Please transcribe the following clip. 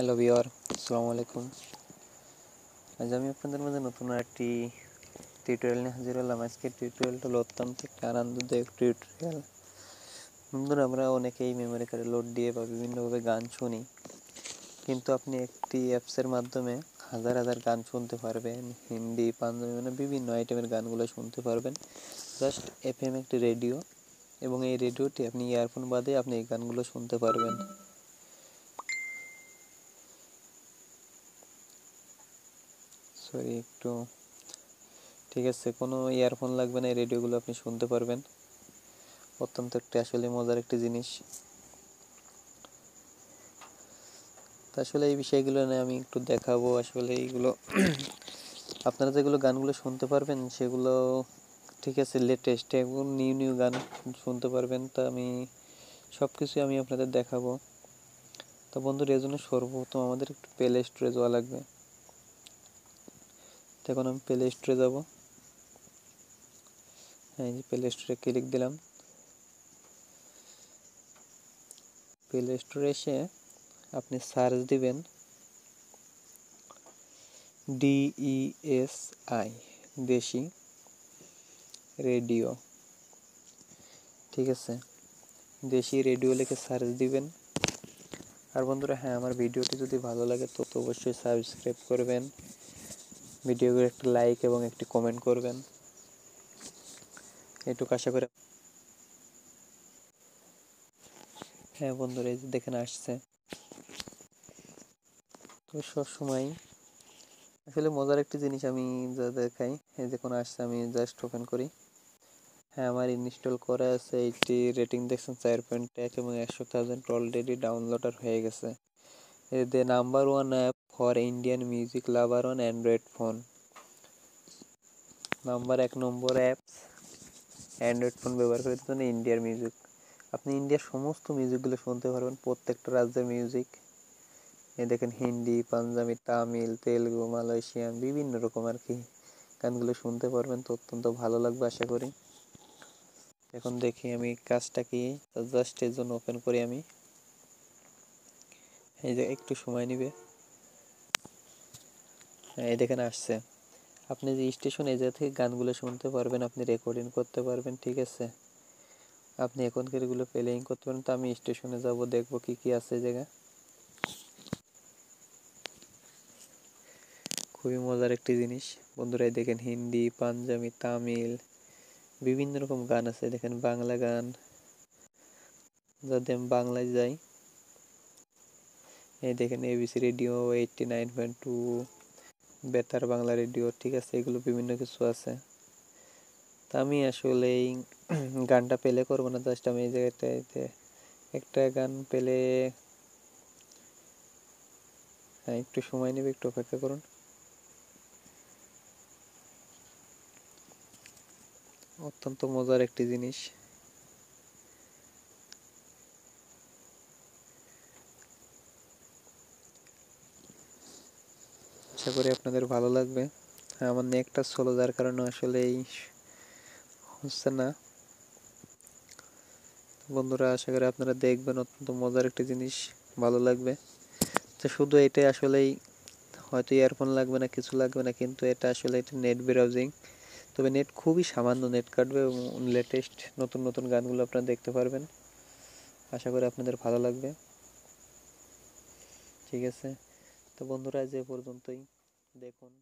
hello বিওর আসসালামু আলাইকুম আজ আমি আপনাদের মধ্যে নতুন একটি টিউটোরিয়াল নিয়ে হাজির হলাম আজকের টিউটোরিয়ালটা হলো অত্যন্ত একটা আনন্দদায়ক টিউটোরিয়াল বন্ধুরা আমরা অনেকেই মেমোরি কার্ডে লোড দিয়ে বা বিভিন্নভাবে গান শুনি কিন্তু আপনি একটি অ্যাপসের মাধ্যমে হাজার হাজার গান শুনতে পারবেন হিন্দি পাঞ্জাবি মানে বিভিন্ন আইটেমের গানগুলো শুনতে পারবেন জাস্ট এফএম একটি রেডিও এবং এই রেডিওটি আপনি ইয়ারফোন বাদে আপনি এই গানগুলো শুনতে পারবেন সরি একটু ঠিক আছে কোনো ইয়ারফোন লাগবে না এই রেডিওগুলো আপনি শুনতে পারবেন অত্যন্ত একটি আসলে মজার একটি জিনিস আসলে এই বিষয়গুলো নিয়ে আমি একটু দেখাবো আসলে এইগুলো আপনারা যেগুলো গানগুলো শুনতে পারবেন সেগুলো ঠিক আছে লেটেস্ট এবং নিউ নিউ গান শুনতে পারবেন তা আমি সব কিছুই আমি আপনাদের দেখাবো তো বন্ধু এজন্য সর্বপ্রথম আমাদের একটু প্লে স্টোরে যাওয়া লাগবে এখন আমি প্লে স্টোরে যাব এই যে প্লে স্টোরে ক্লিক দিলাম প্লে স্টোরে এসে আপনি সার্চ দিবেন আই e দেশি রেডিও ঠিক আছে দেশি রেডিও লিখে সার্চ দিবেন আর বন্ধুরা হ্যাঁ আমার ভিডিওটি যদি ভালো লাগে তো অবশ্যই সাবস্ক্রাইব করবেন ভিডিও করে একটা লাইক এবং একটি কমেন্ট করবেন এটুকু আশা করে হ্যাঁ বন্ধুরা এই যে দেখেন আসছে তো সবসময় আসলে মজার একটি জিনিস আমি যা দেখাই এই যে কোনো আসছে আমি জাস্ট ওপেন করি হ্যাঁ আমার ইনস্টল করা আছে এইটি রেটিং দেখছেন চার পয়েন্ট এক এবং একশো থাউজেন্ড অলরেডি ডাউনলোডার হয়ে গেছে the number one app for Indian music lover on Android phone number এক নম্বর অ্যাপস অ্যান্ড্রয়েড ফোন ব্যবহার করে জন্য ইন্ডিয়ার মিউজিক আপনি ইন্ডিয়ার সমস্ত মিউজিকগুলো শুনতে পারবেন প্রত্যেকটা রাজ্যের মিউজিক এ দেখেন হিন্দি পাঞ্জাবি তামিল তেলুগু মালয়েশিয়ান বিভিন্ন রকম আর কি গানগুলো শুনতে পারবেন তো অত্যন্ত ভালো লাগবে আশা করি এখন দেখি আমি কাজটা কি জাস্ট এর জন্য ওপেন করি আমি এই যে একটু সময় নেবে এই দেখেন আসছে আপনি যে স্টেশন এই থেকে গানগুলো শুনতে পারবেন আপনি রেকর্ডিং করতে পারবেন ঠিক আছে আপনি এগুলো প্লেয়িং করতে পারেন তো আমি স্টেশনে যাব দেখব কি কি আছে জায়গা খুবই মজার একটি জিনিস বন্ধুরা দেখেন হিন্দি পাঞ্জাবি তামিল বিভিন্ন রকম গান আছে দেখেন বাংলা গান যদি আমি বাংলায় যাই এই দেখেন ABC radio eighty nine point two বেতার বাংলা রেডিও ঠিক আছে এগুলো বিভিন্ন কিছু আছে তা আমি আসলে এই গানটা পেলে করবো না জাস্ট আমি এই জায়গাটাতে একটা গান পেলে হ্যাঁ একটু সময় নেবে একটু অপেক্ষা করুন অত্যন্ত মজার একটি জিনিস আশা করি আপনাদের ভালো লাগবে হ্যাঁ, আমার নেকটা সোলো যার কারণে আসলে এই হচ্ছে না বন্ধুরা আশা করি আপনারা দেখবেন অত্যন্ত মজার একটি জিনিস ভালো লাগবে তো শুধু এটাই আসলেই হয়তো ইয়ারফোন লাগবে না কিছু লাগবে না কিন্তু এটা আসলে এটা নেট ব্রাউজিং তবে নেট খুবই সামান্য নেট কাটবে এবং লেটেস্ট নতুন নতুন গানগুলো আপনারা দেখতে পারবেন আশা করি আপনাদের ভালো লাগবে ঠিক আছে তো বন্ধুরা যে পর্যন্তই দেখুন